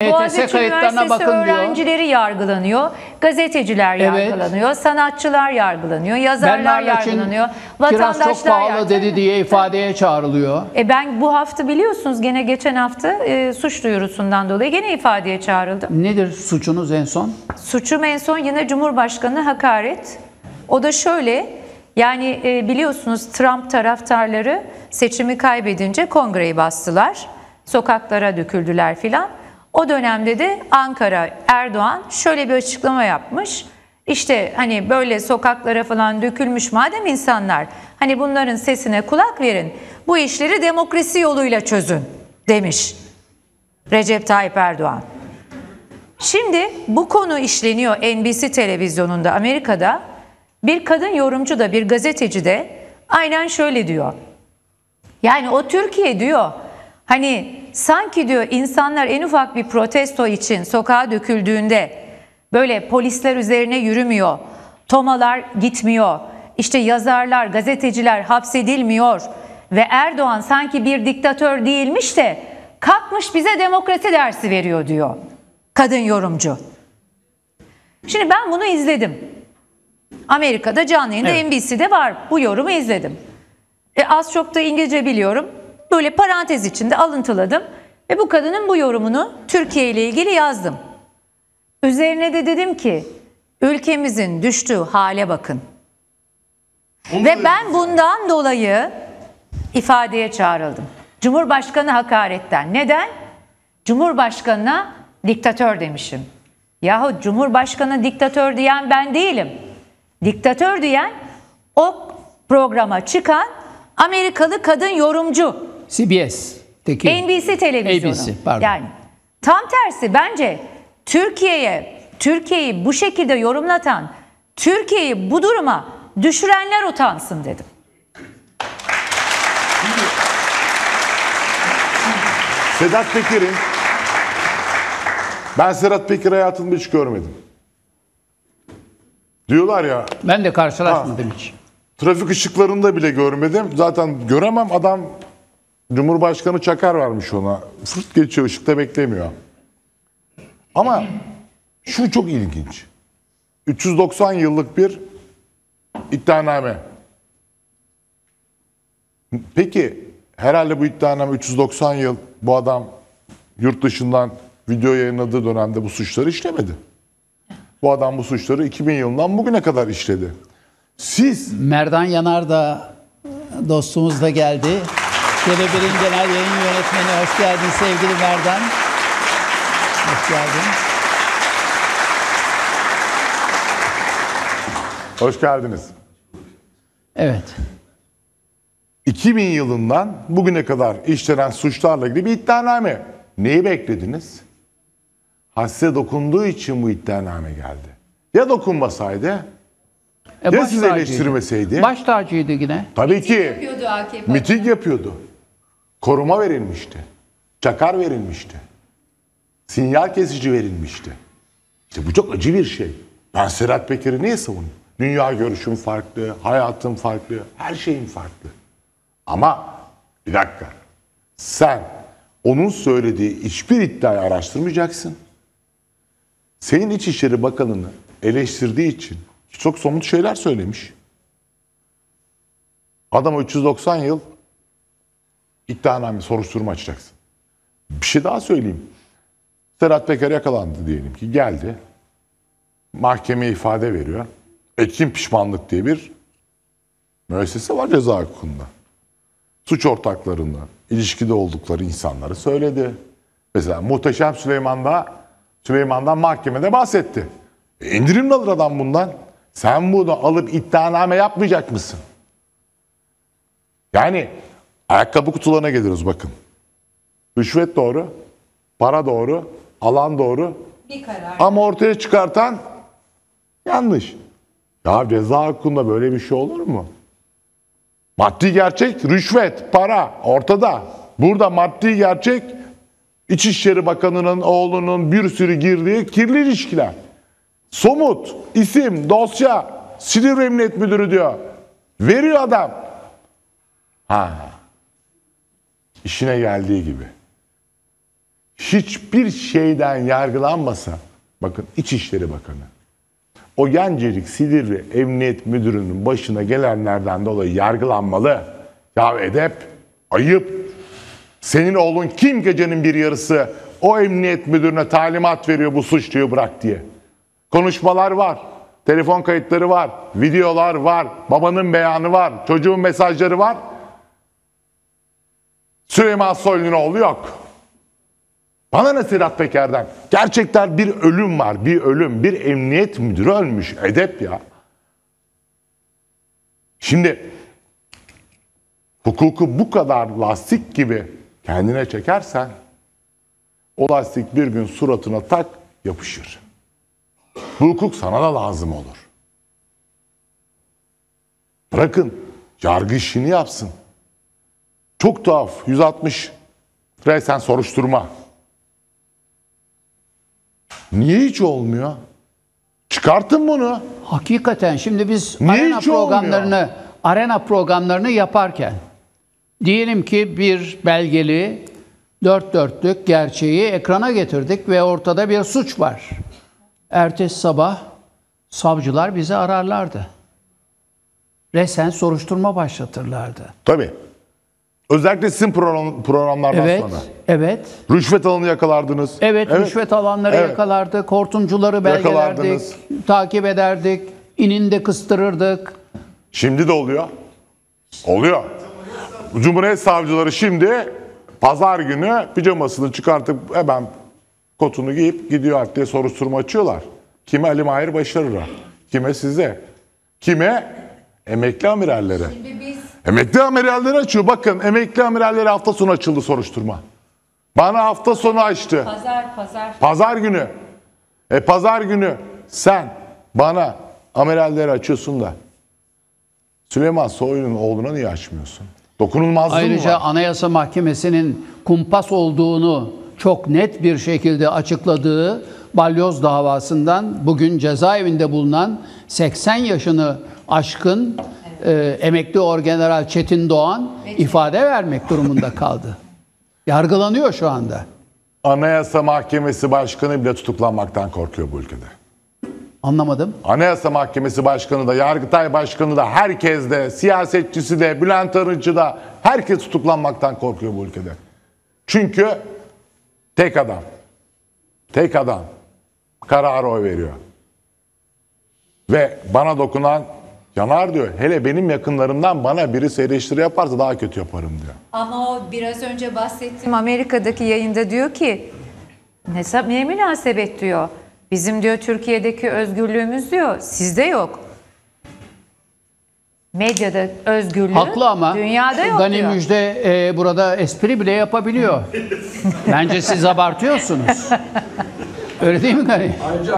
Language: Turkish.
ETS Boğaziçi kayıtlarına bakın diyor. öğrencileri yargılanıyor, gazeteciler evet. yargılanıyor, sanatçılar yargılanıyor, yazarlar yargılanıyor, vatandaşlar çok pahalı yargılanıyor. dedi diye ifadeye çağrılıyor. E ben bu hafta biliyorsunuz gene geçen hafta e, suç duyurusundan dolayı gene ifadeye çağrıldım. Nedir suçunuz en son? Suçum en son yine Cumhurbaşkanı hakaret. O da şöyle yani e, biliyorsunuz Trump taraftarları seçimi kaybedince kongreyi bastılar, sokaklara döküldüler filan. O dönemde de Ankara Erdoğan şöyle bir açıklama yapmış. İşte hani böyle sokaklara falan dökülmüş madem insanlar hani bunların sesine kulak verin. Bu işleri demokrasi yoluyla çözün demiş Recep Tayyip Erdoğan. Şimdi bu konu işleniyor NBC televizyonunda Amerika'da. Bir kadın yorumcu da bir gazeteci de aynen şöyle diyor. Yani o Türkiye diyor Hani sanki diyor insanlar en ufak bir protesto için sokağa döküldüğünde böyle polisler üzerine yürümüyor, tomalar gitmiyor, işte yazarlar, gazeteciler hapsedilmiyor ve Erdoğan sanki bir diktatör değilmiş de kalkmış bize demokrasi dersi veriyor diyor kadın yorumcu. Şimdi ben bunu izledim. Amerika'da canlı yayında evet. NBC'de var. Bu yorumu izledim. E, az çok da İngilizce biliyorum. Şöyle parantez içinde alıntıladım ve bu kadının bu yorumunu Türkiye ile ilgili yazdım. Üzerine de dedim ki ülkemizin düştüğü hale bakın. Onu ve ben bundan dolayı ifadeye çağrıldım. Cumhurbaşkanı hakaretten. Neden? Cumhurbaşkanına diktatör demişim. Yahu Cumhurbaşkanı diktatör diyen ben değilim. Diktatör diyen o programa çıkan Amerikalı kadın yorumcu. CBS'teki. NBC televizyonu. ABC, pardon. Yani tam tersi bence Türkiye'ye, Türkiye'yi bu şekilde yorumlatan, Türkiye'yi bu duruma düşürenler utansın dedim. Sedat Peker'in ben Sedat Peker hayatımda hiç görmedim. Diyorlar ya. Ben de karşılaşmadım ha, hiç. Trafik ışıklarında bile görmedim. Zaten göremem adam Cumhurbaşkanı Çakar varmış ona. Fırt geçiyor, ışıkta beklemiyor. Ama şu çok ilginç. 390 yıllık bir iddianame. Peki herhalde bu iddianame 390 yıl bu adam yurt dışından video yayınladığı dönemde bu suçları işlemedi. Bu adam bu suçları 2000 yılından bugüne kadar işledi. Siz Merdan Yanar da dostumuz da geldi. Şelebel'in genel yayın yönetmeni. Hoş geldin sevgili Merdan. Hoş geldin. Hoş geldiniz. Evet. 2000 yılından bugüne kadar işlenen suçlarla ilgili bir iddianame. Neyi beklediniz? Hasse dokunduğu için bu iddianame geldi. Ya dokunmasaydı? E ya sizi eleştirmeseydi? Baş tacıydı yine. Tabii miting ki. Yapıyordu AKP. Miting yapıyordu koruma verilmişti. Çakar verilmişti. Sinyal kesici verilmişti. İşte bu çok acı bir şey. Ben Serhat Peker'i niye savunuyorum? Dünya görüşüm farklı, hayatım farklı, her şeyim farklı. Ama bir dakika. Sen onun söylediği hiçbir iddiayı araştırmayacaksın. Senin İçişleri Bakanı'nı eleştirdiği için çok somut şeyler söylemiş. Adam 390 yıl iddianame soruşturma açacaksın. Bir şey daha söyleyeyim. Serhat Peker yakalandı diyelim ki geldi. Mahkemeye ifade veriyor. Etkin pişmanlık diye bir müessese var ceza hukukunda. Suç ortaklarına, ilişkide oldukları insanları söyledi. Mesela Muhteşem Süleyman'da Süleyman'dan mahkemede bahsetti. E indirim alır adam bundan. Sen bunu alıp iddianame yapmayacak mısın? Yani Ayakkabı kutularına geliriz bakın. Rüşvet doğru, para doğru, alan doğru. Bir karar. Ama ortaya çıkartan yanlış. Ya ceza hakkında böyle bir şey olur mu? Maddi gerçek rüşvet, para ortada. Burada maddi gerçek İçişleri Bakanı'nın oğlunun bir sürü girdiği kirli ilişkiler. Somut, isim, dosya, Silivri Emniyet Müdürü diyor. Veriyor adam. Ha işine geldiği gibi hiçbir şeyden yargılanmasa bakın İçişleri Bakanı o Gencelik Silivri Emniyet Müdürü'nün başına gelenlerden dolayı yargılanmalı. Ya edep, ayıp. Senin oğlun kim gecenin bir yarısı o emniyet müdürüne talimat veriyor bu suçluyu bırak diye. Konuşmalar var, telefon kayıtları var, videolar var, babanın beyanı var, çocuğun mesajları var. Süleyman Soylu'nun oğlu yok. Bana ne Sedat Peker'den? Gerçekten bir ölüm var, bir ölüm. Bir emniyet müdürü ölmüş. Edep ya. Şimdi hukuku bu kadar lastik gibi kendine çekersen o lastik bir gün suratına tak yapışır. Bu hukuk sana da lazım olur. Bırakın yargı işini yapsın. Çok tuhaf. 160 resen soruşturma. Niye hiç olmuyor? Çıkartın bunu. Hakikaten şimdi biz Niye arena programlarını olmuyor? arena programlarını yaparken diyelim ki bir belgeli dört dörtlük gerçeği ekrana getirdik ve ortada bir suç var. Ertesi sabah savcılar bizi ararlardı. Resen soruşturma başlatırlardı. Tabii. Özellikle sizin program, programlardan Evet, sonra. evet. Rüşvet alanı yakalardınız. Evet, rüşvet alanları Evet. yakalardık, hortumcuları belgelerdik, takip ederdik, ininde kıstırırdık. Şimdi de oluyor. Oluyor. Cumhuriyet savcıları şimdi pazar günü pijamasını çıkartıp hemen kotunu giyip gidiyor adliye soruşturma açıyorlar. Kime Ali Mahir Başarır'a, kime size, kime emekli amirallere. Emekli amiralleri açıyor. Bakın emekli amiralleri hafta sonu açıldı soruşturma. Bana hafta sonu açtı. Pazar, pazar. Pazar günü. E pazar günü sen bana amiralleri açıyorsun da Süleyman Soylu'nun oğluna niye açmıyorsun? Dokunulmazlığı Ayrıca var? Anayasa Mahkemesi'nin kumpas olduğunu çok net bir şekilde açıkladığı balyoz davasından bugün cezaevinde bulunan 80 yaşını aşkın e, emekli orgeneral Çetin Doğan ifade vermek durumunda kaldı. Yargılanıyor şu anda. Anayasa Mahkemesi Başkanı bile tutuklanmaktan korkuyor bu ülkede. Anlamadım. Anayasa Mahkemesi Başkanı da, Yargıtay Başkanı da, herkes de, siyasetçisi de, Bülent Arıcı da, herkes tutuklanmaktan korkuyor bu ülkede. Çünkü tek adam, tek adam kararı o veriyor. Ve bana dokunan Yanar diyor. Hele benim yakınlarımdan bana biri eleştiri yaparsa daha kötü yaparım diyor. Ama o biraz önce bahsettiğim Amerika'daki yayında diyor ki ne, ne münasebet diyor. Bizim diyor Türkiye'deki özgürlüğümüz diyor sizde yok. Medyada özgürlüğü Haklı ama dünyada yok Gani diyor. Müjde e, burada espri bile yapabiliyor. Bence siz abartıyorsunuz. Öyle değil mi Gani? Ayrıca...